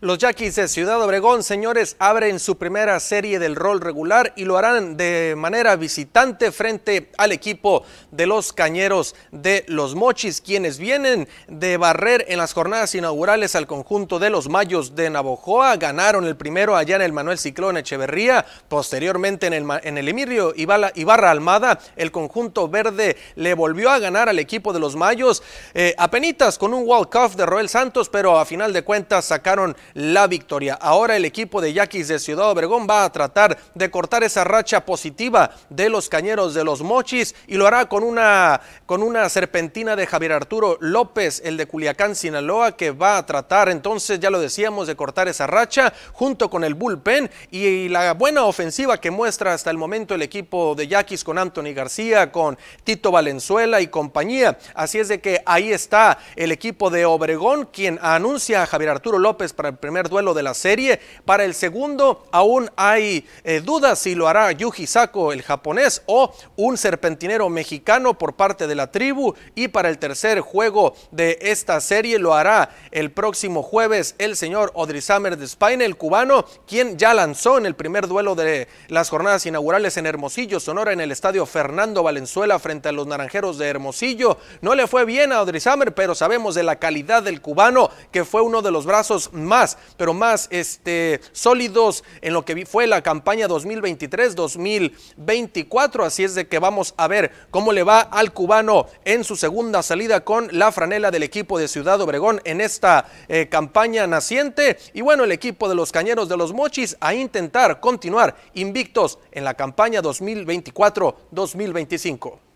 Los Yaquis de Ciudad Obregón, señores, abren su primera serie del rol regular y lo harán de manera visitante frente al equipo de los Cañeros de los Mochis, quienes vienen de barrer en las jornadas inaugurales al conjunto de los Mayos de Navojoa. Ganaron el primero allá en el Manuel Ciclón Echeverría, posteriormente en el, en Ibarra Almada. El conjunto verde le volvió a ganar al equipo de los Mayos, eh, apenitas con un walk-off de Roel Santos, pero a final de cuentas sacaron la victoria. Ahora el equipo de Yaquis de Ciudad Obregón va a tratar de cortar esa racha positiva de los cañeros de los Mochis y lo hará con una, con una serpentina de Javier Arturo López, el de Culiacán, Sinaloa, que va a tratar entonces, ya lo decíamos, de cortar esa racha junto con el bullpen y, la buena ofensiva que muestra hasta el momento el equipo de Yaquis con Anthony García, con Tito Valenzuela y compañía. Así es de que ahí está el equipo de Obregón, quien anuncia a Javier Arturo López para el primer duelo de la serie. Para el segundo aún hay eh, dudas si lo hará Yuji Sako, el japonés, o un serpentinero mexicano por parte de la tribu. Y para el tercer juego de esta serie lo hará el próximo jueves el señor Odrizamer de España, el cubano, quien ya lanzó en el primer duelo de las jornadas inaugurales en Hermosillo, Sonora, en el estadio Fernando Valenzuela frente a los Naranjeros de Hermosillo. No le fue bien a Odrizamer, pero sabemos de la calidad del cubano que fue uno de los brazos más pero más este, sólidos en lo que fue la campaña 2023-2024. Así es de que vamos a ver cómo le va al cubano en su segunda salida con la franela del equipo de Ciudad Obregón en esta eh, campaña naciente. Y bueno, el equipo de los Cañeros de los Mochis a intentar continuar invictos en la campaña 2024-2025.